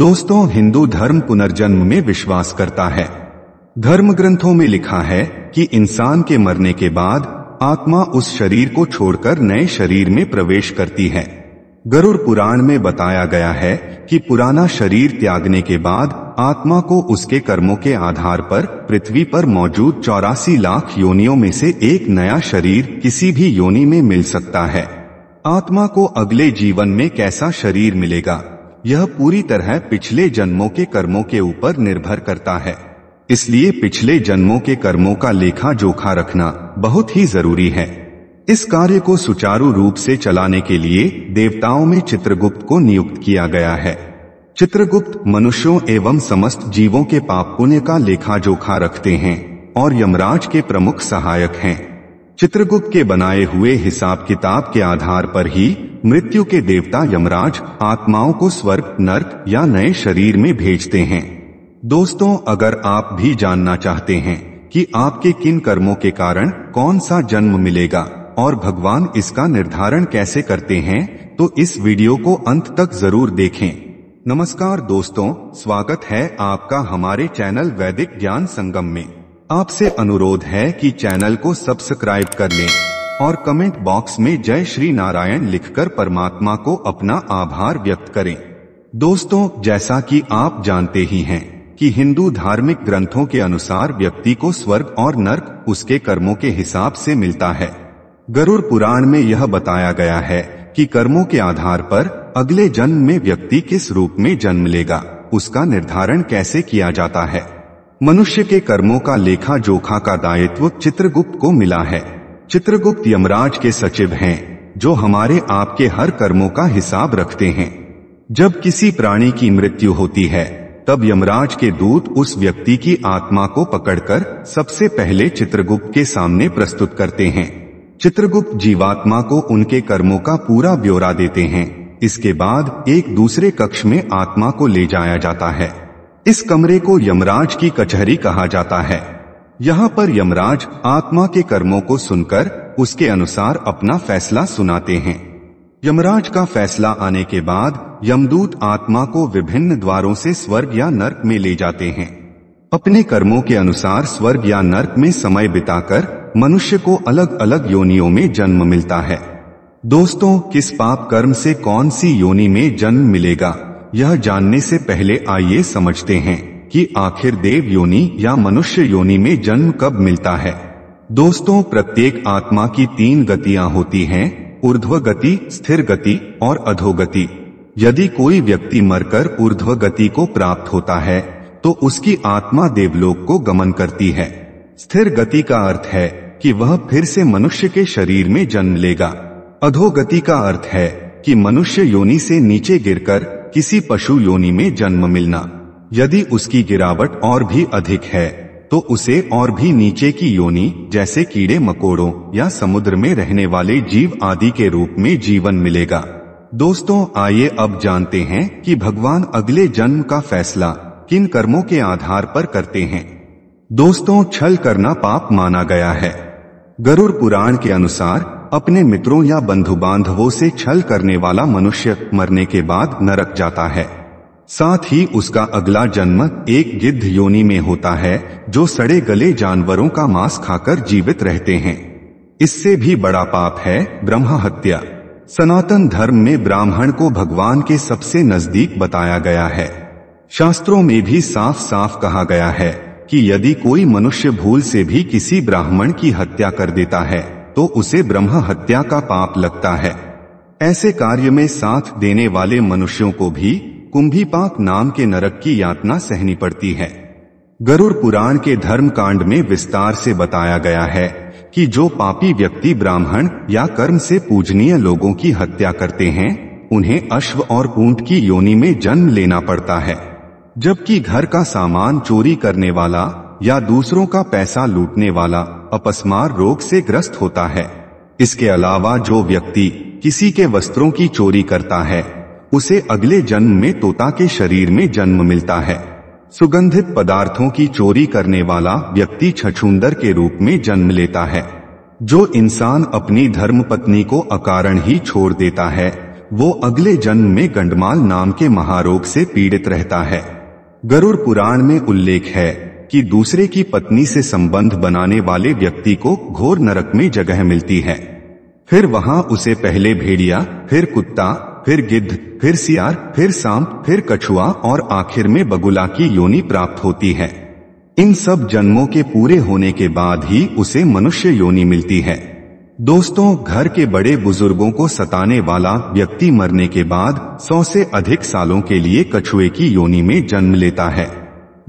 दोस्तों हिंदू धर्म पुनर्जन्म में विश्वास करता है धर्म ग्रंथों में लिखा है कि इंसान के मरने के बाद आत्मा उस शरीर को छोड़कर नए शरीर में प्रवेश करती है गरुड़ पुराण में बताया गया है कि पुराना शरीर त्यागने के बाद आत्मा को उसके कर्मों के आधार पर पृथ्वी पर मौजूद चौरासी लाख योनियों में से एक नया शरीर किसी भी योनि में मिल सकता है आत्मा को अगले जीवन में कैसा शरीर मिलेगा यह पूरी तरह पिछले जन्मों के कर्मों के ऊपर निर्भर करता है इसलिए पिछले जन्मों के कर्मों का लेखा जोखा रखना बहुत ही जरूरी है इस कार्य को सुचारू रूप से चलाने के लिए देवताओं में चित्रगुप्त को नियुक्त किया गया है चित्रगुप्त मनुष्यों एवं समस्त जीवों के पाप पुण्य का लेखा जोखा रखते हैं और यमराज के प्रमुख सहायक हैं चित्रगुप्त के बनाए हुए हिसाब किताब के आधार पर ही मृत्यु के देवता यमराज आत्माओं को स्वर्ग नर्क या नए शरीर में भेजते हैं दोस्तों अगर आप भी जानना चाहते हैं कि आपके किन कर्मों के कारण कौन सा जन्म मिलेगा और भगवान इसका निर्धारण कैसे करते हैं तो इस वीडियो को अंत तक जरूर देखें नमस्कार दोस्तों स्वागत है आपका हमारे चैनल वैदिक ज्ञान संगम में आपसे अनुरोध है कि चैनल को सब्सक्राइब कर लें और कमेंट बॉक्स में जय श्री नारायण लिखकर परमात्मा को अपना आभार व्यक्त करें दोस्तों जैसा कि आप जानते ही हैं कि हिंदू धार्मिक ग्रंथों के अनुसार व्यक्ति को स्वर्ग और नर्क उसके कर्मों के हिसाब से मिलता है गरुड़ पुराण में यह बताया गया है कि कर्मों के आधार पर अगले जन्म में व्यक्ति किस रूप में जन्म लेगा उसका निर्धारण कैसे किया जाता है मनुष्य के कर्मों का लेखा जोखा का दायित्व चित्रगुप्त को मिला है चित्रगुप्त यमराज के सचिव हैं जो हमारे आपके हर कर्मों का हिसाब रखते हैं जब किसी प्राणी की मृत्यु होती है तब यमराज के दूत उस व्यक्ति की आत्मा को पकड़कर सबसे पहले चित्रगुप्त के सामने प्रस्तुत करते हैं चित्रगुप्त जीवात्मा को उनके कर्मों का पूरा ब्यौरा देते हैं इसके बाद एक दूसरे कक्ष में आत्मा को ले जाया जाता है इस कमरे को यमराज की कचहरी कहा जाता है यहाँ पर यमराज आत्मा के कर्मों को सुनकर उसके अनुसार अपना फैसला सुनाते हैं यमराज का फैसला आने के बाद यमदूत आत्मा को विभिन्न द्वारों से स्वर्ग या नर्क में ले जाते हैं अपने कर्मों के अनुसार स्वर्ग या नर्क में समय बिताकर मनुष्य को अलग अलग योनियों में जन्म मिलता है दोस्तों किस पाप कर्म से कौन सी योनि में जन्म मिलेगा यह जानने से पहले आइए समझते हैं कि आखिर देव योनि या मनुष्य योनि में जन्म कब मिलता है दोस्तों प्रत्येक आत्मा की तीन गतियां होती हैं ऊर्ध्व गति स्थिर गति और अधोगति यदि कोई व्यक्ति मरकर ऊर्ध्व गति को प्राप्त होता है तो उसकी आत्मा देवलोक को गमन करती है स्थिर गति का अर्थ है कि वह फिर से मनुष्य के शरीर में जन्म लेगा अधोगति का अर्थ है कि मनुष्य योनि से नीचे गिरकर किसी पशु योनि में जन्म मिलना यदि उसकी गिरावट और भी अधिक है तो उसे और भी नीचे की योनि जैसे कीड़े मकोड़ों या समुद्र में रहने वाले जीव आदि के रूप में जीवन मिलेगा दोस्तों आइए अब जानते हैं कि भगवान अगले जन्म का फैसला किन कर्मों के आधार पर करते हैं दोस्तों छल करना पाप माना गया है गरुड़ पुराण के अनुसार अपने मित्रों या बंधु बांधवों से छल करने वाला मनुष्य मरने के बाद नरक जाता है साथ ही उसका अगला जन्म एक गिद्ध योनि में होता है जो सड़े गले जानवरों का मांस खाकर जीवित रहते हैं इससे भी बड़ा पाप है ब्रह्म हत्या सनातन धर्म में ब्राह्मण को भगवान के सबसे नजदीक बताया गया है शास्त्रों में भी साफ साफ कहा गया है कि यदि कोई मनुष्य भूल से भी किसी ब्राह्मण की हत्या कर देता है तो उसे ब्रह्म हत्या का पाप लगता है ऐसे कार्य में साथ देने वाले मनुष्यों को भी कुंभी पाक नाम के नरक की यातना सहनी पड़ती है गरुड़ पुराण के धर्म कांड में विस्तार से बताया गया है कि जो पापी व्यक्ति ब्राह्मण या कर्म से पूजनीय लोगों की हत्या करते हैं उन्हें अश्व और ऊंट की योनि में जन्म लेना पड़ता है जबकि घर का सामान चोरी करने वाला या दूसरों का पैसा लूटने वाला अपस्मार रोग से ग्रस्त होता है इसके अलावा जो व्यक्ति किसी के वस्त्रों की चोरी करता है उसे अगले जन्म में तोता के शरीर में जन्म मिलता है सुगंधित पदार्थों की चोरी करने वाला व्यक्ति छछुंदर के रूप में जन्म लेता है जो इंसान अपनी धर्म पत्नी को अकारण ही छोड़ देता है वो अगले जन्म में गंडमाल नाम के महारोग से पीड़ित रहता है गरुड़ पुराण में उल्लेख है कि दूसरे की पत्नी से संबंध बनाने वाले व्यक्ति को घोर नरक में जगह मिलती है फिर वहां उसे पहले भेड़िया फिर कुत्ता फिर गिद्ध फिर सियार फिर सांप फिर कछुआ और आखिर में बगुला की योनि प्राप्त होती है इन सब जन्मों के पूरे होने के बाद ही उसे मनुष्य योनि मिलती है दोस्तों घर के बड़े बुजुर्गों को सताने वाला व्यक्ति मरने के बाद सौ से अधिक सालों के लिए कछुए की योनि में जन्म लेता है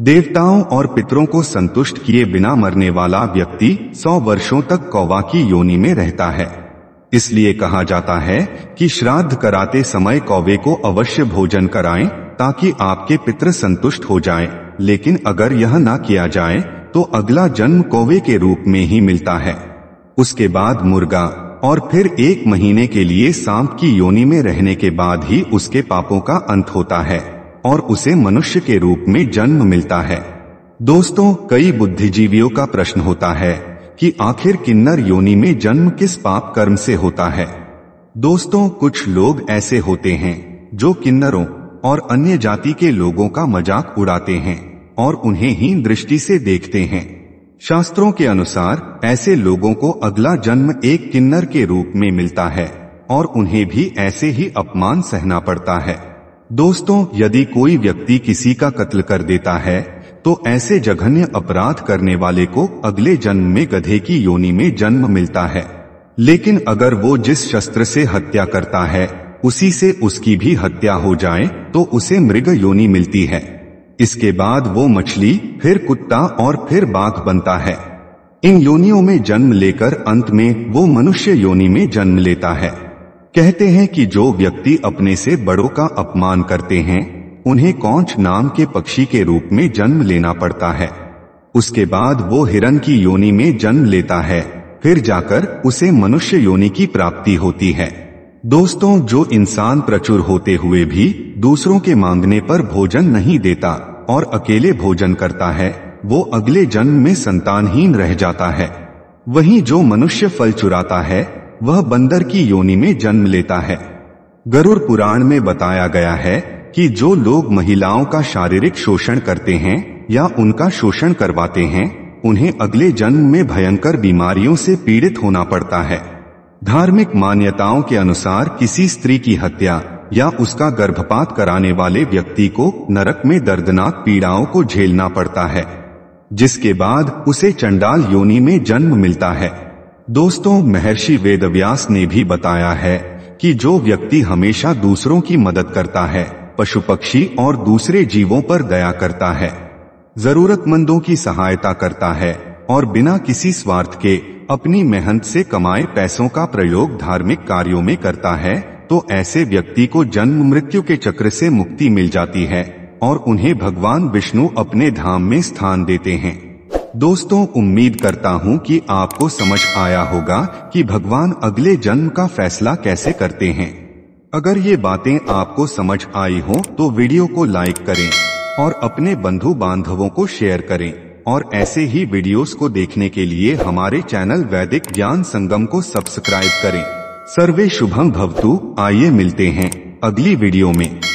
देवताओं और पितरों को संतुष्ट किए बिना मरने वाला व्यक्ति सौ वर्षों तक कौवा की योनि में रहता है इसलिए कहा जाता है कि श्राद्ध कराते समय कौवे को अवश्य भोजन कराएं ताकि आपके पितर संतुष्ट हो जाएं। लेकिन अगर यह ना किया जाए तो अगला जन्म कौवे के रूप में ही मिलता है उसके बाद मुर्गा और फिर एक महीने के लिए सांप की योनि में रहने के बाद ही उसके पापों का अंत होता है और उसे मनुष्य के रूप में जन्म मिलता है दोस्तों कई बुद्धिजीवियों का प्रश्न होता है कि आखिर किन्नर योनि में जन्म किस पाप कर्म से होता है दोस्तों कुछ लोग ऐसे होते हैं जो किन्नरों और अन्य जाति के लोगों का मजाक उड़ाते हैं और उन्हें ही दृष्टि से देखते हैं शास्त्रों के अनुसार ऐसे लोगों को अगला जन्म एक किन्नर के रूप में मिलता है और उन्हें भी ऐसे ही अपमान सहना पड़ता है दोस्तों यदि कोई व्यक्ति किसी का कत्ल कर देता है तो ऐसे जघन्य अपराध करने वाले को अगले जन्म में गधे की योनि में जन्म मिलता है लेकिन अगर वो जिस शस्त्र से हत्या करता है उसी से उसकी भी हत्या हो जाए तो उसे मृग योनि मिलती है इसके बाद वो मछली फिर कुत्ता और फिर बाघ बनता है इन योनियों में जन्म लेकर अंत में वो मनुष्य योनि में जन्म लेता है कहते हैं कि जो व्यक्ति अपने से बड़ों का अपमान करते हैं उन्हें कौच नाम के पक्षी के रूप में जन्म लेना पड़ता है उसके बाद वो हिरण की योनि में जन्म लेता है फिर जाकर उसे मनुष्य योनि की प्राप्ति होती है दोस्तों जो इंसान प्रचुर होते हुए भी दूसरों के मांगने पर भोजन नहीं देता और अकेले भोजन करता है वो अगले जन्म में संतानहीन रह जाता है वहीं जो मनुष्य फल चुराता है वह बंदर की योनि में जन्म लेता है गरुड़ पुराण में बताया गया है कि जो लोग महिलाओं का शारीरिक शोषण करते हैं या उनका शोषण करवाते हैं उन्हें अगले जन्म में भयंकर बीमारियों से पीड़ित होना पड़ता है धार्मिक मान्यताओं के अनुसार किसी स्त्री की हत्या या उसका गर्भपात कराने वाले व्यक्ति को नरक में दर्दनाक पीड़ाओं को झेलना पड़ता है जिसके बाद उसे चंडाल योनि में जन्म मिलता है दोस्तों महर्षि वेदव्यास ने भी बताया है कि जो व्यक्ति हमेशा दूसरों की मदद करता है पशु पक्षी और दूसरे जीवों पर दया करता है जरूरतमंदों की सहायता करता है और बिना किसी स्वार्थ के अपनी मेहनत से कमाए पैसों का प्रयोग धार्मिक कार्यों में करता है तो ऐसे व्यक्ति को जन्म मृत्यु के चक्र से मुक्ति मिल जाती है और उन्हें भगवान विष्णु अपने धाम में स्थान देते हैं दोस्तों उम्मीद करता हूं कि आपको समझ आया होगा कि भगवान अगले जन्म का फैसला कैसे करते हैं अगर ये बातें आपको समझ आई हो तो वीडियो को लाइक करें और अपने बंधु बांधवों को शेयर करें और ऐसे ही वीडियोस को देखने के लिए हमारे चैनल वैदिक ज्ञान संगम को सब्सक्राइब करें सर्वे शुभम भवतु आइए मिलते हैं अगली वीडियो में